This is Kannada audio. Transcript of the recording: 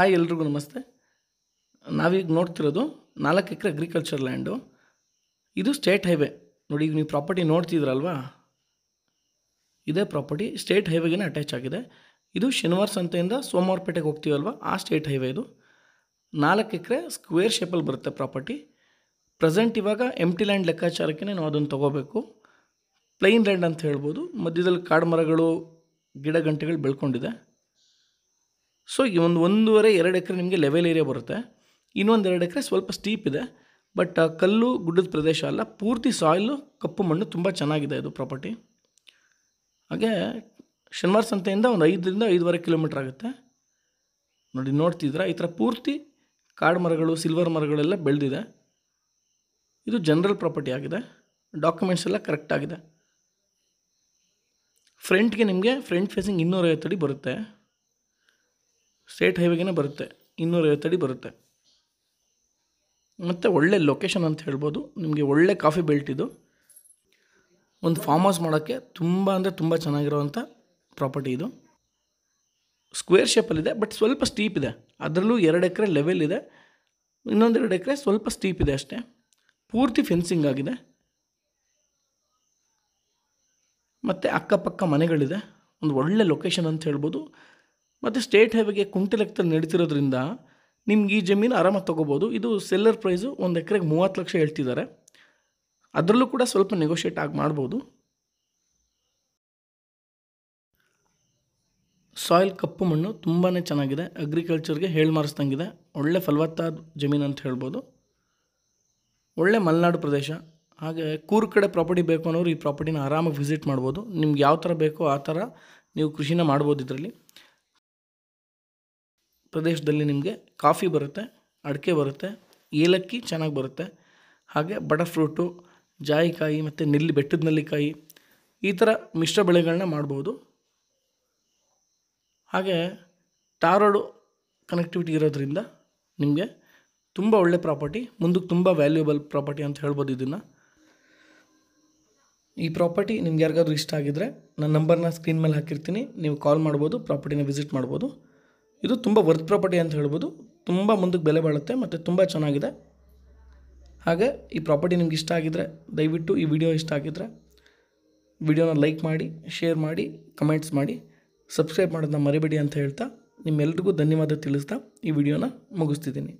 ಹಾಯ್ ಎಲ್ರಿಗೂ ನಮಸ್ತೆ ನಾವೀಗ ನೋಡ್ತಿರೋದು ನಾಲ್ಕು ಎಕರೆ ಅಗ್ರಿಕಲ್ಚರ್ ಲ್ಯಾಂಡು ಇದು ಸ್ಟೇಟ್ ಹೈವೇ ನೋಡಿ ಈಗ ನೀವು ಪ್ರಾಪರ್ಟಿ ನೋಡ್ತಿದ್ರಲ್ವಾ ಇದೇ ಪ್ರಾಪರ್ಟಿ ಸ್ಟೇಟ್ ಹೈವೇಗೆ ಅಟ್ಯಾಚ್ ಆಗಿದೆ ಇದು ಶನಿವಾರ ಸಂತೆಯಿಂದ ಸೋಮವಾರಪೇಟೆಗೆ ಹೋಗ್ತೀವಲ್ವ ಆ ಸ್ಟೇಟ್ ಹೈವೇ ಇದು ನಾಲ್ಕು ಎಕರೆ ಸ್ಕ್ವೇರ್ ಶೇಪಲ್ಲಿ ಬರುತ್ತೆ ಪ್ರಾಪರ್ಟಿ ಪ್ರೆಸೆಂಟ್ ಇವಾಗ ಎಮ್ ಟಿ ಲ್ಯಾಂಡ್ ಲೆಕ್ಕಾಚಾರಕ್ಕೆ ನಾವು ಅದನ್ನು ತೊಗೋಬೇಕು ಪ್ಲೈನ್ ಲ್ಯಾಂಡ್ ಅಂತ ಹೇಳ್ಬೋದು ಮಧ್ಯದಲ್ಲಿ ಕಾಡು ಮರಗಳು ಗಿಡ ಗಂಟೆಗಳು ಬೆಳ್ಕೊಂಡಿದೆ ಸೊ ಈ ಒಂದು ಒಂದೂವರೆ ಎರಡು ಎಕರೆ ನಿಮಗೆ ಲೆವೆಲ್ ಏರಿಯಾ ಬರುತ್ತೆ ಇನ್ನೊಂದು ಎರಡು ಎಕರೆ ಸ್ವಲ್ಪ ಸ್ಟೀಪ್ ಇದೆ ಬಟ್ ಕಲ್ಲು ಗುಡ್ಡದ ಪ್ರದೇಶ ಅಲ್ಲ ಪೂರ್ತಿ ಸಾಯಿಲು ಕಪ್ಪು ಮಣ್ಣು ತುಂಬ ಚೆನ್ನಾಗಿದೆ ಇದು ಪ್ರಾಪರ್ಟಿ ಹಾಗೆ ಶನಿವಾರ ಸಂತೆಯಿಂದ ಒಂದು ಐದರಿಂದ ಐದುವರೆ ಕಿಲೋಮೀಟ್ರ್ ಆಗುತ್ತೆ ನೋಡಿ ನೋಡ್ತಿದ್ರೆ ಈ ಥರ ಪೂರ್ತಿ ಕಾಡು ಮರಗಳು ಸಿಲ್ವರ್ ಮರಗಳೆಲ್ಲ ಬೆಳೆದಿದೆ ಇದು ಜನರಲ್ ಪ್ರಾಪರ್ಟಿ ಆಗಿದೆ ಡಾಕ್ಯುಮೆಂಟ್ಸ್ ಎಲ್ಲ ಕರೆಕ್ಟ್ ಆಗಿದೆ ಫ್ರಂಟ್ಗೆ ನಿಮಗೆ ಫ್ರಂಟ್ ಫೇಸಿಂಗ್ ಇನ್ನೂರೈವತ್ತು ಅಡಿ ಬರುತ್ತೆ ಸ್ಟೇಟ್ ಹೈವೇಗೇನೆ ಬರುತ್ತೆ ಅಡಿ ಬರುತ್ತೆ ಮತ್ತು ಒಳ್ಳೆ ಲೊಕೇಶನ್ ಅಂತ ಹೇಳ್ಬೋದು ನಿಮಗೆ ಒಳ್ಳೆ ಕಾಫಿ ಬೆಲ್ಟ್ ಇದು ಒಂದು ಫಾರ್ಮ್ ಹೌಸ್ ಮಾಡೋಕ್ಕೆ ತುಂಬ ಅಂದರೆ ತುಂಬ ಚೆನ್ನಾಗಿರೋವಂಥ ಪ್ರಾಪರ್ಟಿ ಇದು ಸ್ಕ್ವೇರ್ ಶೇಪಲ್ಲಿದೆ ಬಟ್ ಸ್ವಲ್ಪ ಸ್ಟೀಪ್ ಇದೆ ಅದರಲ್ಲೂ ಎರಡು ಎಕರೆ ಲೆವೆಲ್ ಇದೆ ಇನ್ನೊಂದೆರಡು ಎಕರೆ ಸ್ವಲ್ಪ ಸ್ಟೀಪ್ ಇದೆ ಅಷ್ಟೇ ಪೂರ್ತಿ ಫೆನ್ಸಿಂಗ್ ಆಗಿದೆ ಮತ್ತು ಅಕ್ಕಪಕ್ಕ ಮನೆಗಳಿದೆ ಒಂದು ಒಳ್ಳೆ ಲೊಕೇಶನ್ ಅಂತ ಹೇಳ್ಬೋದು ಮತ್ತು ಸ್ಟೇಟ್ ಹೈವೇಗೆ ಕುಂಟೆ ಲೆಕ್ಕದಲ್ಲಿ ನಡೀತಿರೋದ್ರಿಂದ ನಿಮ್ಗೆ ಈ ಜಮೀನು ಆರಾಮಾಗಿ ತೊಗೋಬೋದು ಇದು ಸೆಲ್ಲರ್ ಪ್ರೈಸು ಒಂದು ಎಕರೆಗೆ ಮೂವತ್ತು ಲಕ್ಷ ಹೇಳ್ತಿದ್ದಾರೆ ಅದರಲ್ಲೂ ಕೂಡ ಸ್ವಲ್ಪ ನೆಗೋಷಿಯೇಟ್ ಆಗಿ ಮಾಡ್ಬೋದು ಸಾಯಿಲ್ ಕಪ್ಪು ಮಣ್ಣು ತುಂಬಾ ಚೆನ್ನಾಗಿದೆ ಅಗ್ರಿಕಲ್ಚರ್ಗೆ ಹೇಳ್ಮಾರಿಸ್ದಂಗಿದೆ ಒಳ್ಳೆ ಫಲವತ್ತಾದ ಜಮೀನು ಅಂತ ಹೇಳ್ಬೋದು ಒಳ್ಳೆ ಮಲೆನಾಡು ಪ್ರದೇಶ ಹಾಗೆ ಕೂರು ಕಡೆ ಪ್ರಾಪರ್ಟಿ ಬೇಕು ಅನ್ನೋರು ಈ ಪ್ರಾಪರ್ಟಿನ ಆರಾಮಾಗಿ ವಿಸಿಟ್ ಮಾಡ್ಬೋದು ನಿಮ್ಗೆ ಯಾವ ಥರ ಬೇಕೋ ಆ ಥರ ನೀವು ಕೃಷಿನ ಮಾಡ್ಬೋದು ಇದರಲ್ಲಿ ಪ್ರದೇಶದಲ್ಲಿ ನಿಮಗೆ ಕಾಫಿ ಬರುತ್ತೆ ಅಡಿಕೆ ಬರುತ್ತೆ ಏಲಕ್ಕಿ ಚೆನ್ನಾಗಿ ಬರುತ್ತೆ ಹಾಗೆ ಬಟರ್ಫ್ರೂಟು ಫ್ರೂಟು ಜಾಯಿಕಾಯಿ ಮತ್ತು ನೆಲ್ಲಿ ಬೆಟ್ಟದ ನೆಲ್ಲಿಕಾಯಿ ಈ ಥರ ಮಿಶ್ರ ಬೆಳೆಗಳನ್ನ ಮಾಡ್ಬೋದು ಹಾಗೆ ಟಾರೋಡು ಕನೆಕ್ಟಿವಿಟಿ ಇರೋದ್ರಿಂದ ನಿಮಗೆ ತುಂಬ ಒಳ್ಳೆ ಪ್ರಾಪರ್ಟಿ ಮುಂದಕ್ಕೆ ತುಂಬ ವ್ಯಾಲ್ಯೂಬಲ್ ಪ್ರಾಪರ್ಟಿ ಅಂತ ಹೇಳ್ಬೋದು ಇದನ್ನು ಈ ಪ್ರಾಪರ್ಟಿ ನಿಮ್ಗೆ ಯಾರಿಗಾದ್ರೂ ಇಷ್ಟ ಆಗಿದ್ರೆ ನನ್ನ ನಂಬರ್ನ ಸ್ಕ್ರೀನ್ ಮೇಲೆ ಹಾಕಿರ್ತೀನಿ ನೀವು ಕಾಲ್ ಮಾಡ್ಬೋದು ಪ್ರಾಪರ್ಟಿನ ವಿಸಿಟ್ ಮಾಡ್ಬೋದು ಇದು ತುಂಬ ವರ್ತ್ ಪ್ರಾಪರ್ಟಿ ಅಂತ ಹೇಳ್ಬೋದು ತುಂಬ ಮುಂದಕ್ಕೆ ಬೆಲೆ ಬಾಳುತ್ತೆ ಮತ್ತು ತುಂಬ ಚೆನ್ನಾಗಿದೆ ಹಾಗೆ ಈ ಪ್ರಾಪರ್ಟಿ ನಿಮ್ಗೆ ಇಷ್ಟ ಆಗಿದ್ದರೆ ದಯವಿಟ್ಟು ಈ ವಿಡಿಯೋ ಇಷ್ಟ ಆಗಿದ್ದರೆ ವಿಡಿಯೋನ ಲೈಕ್ ಮಾಡಿ ಶೇರ್ ಮಾಡಿ ಕಮೆಂಟ್ಸ್ ಮಾಡಿ ಸಬ್ಸ್ಕ್ರೈಬ್ ಮಾಡೋದನ್ನ ಮರಿಬೇಡಿ ಅಂತ ಹೇಳ್ತಾ ನಿಮ್ಮೆಲ್ರಿಗೂ ಧನ್ಯವಾದ ತಿಳಿಸ್ತಾ ಈ ವಿಡಿಯೋನ ಮುಗಿಸ್ತಿದ್ದೀನಿ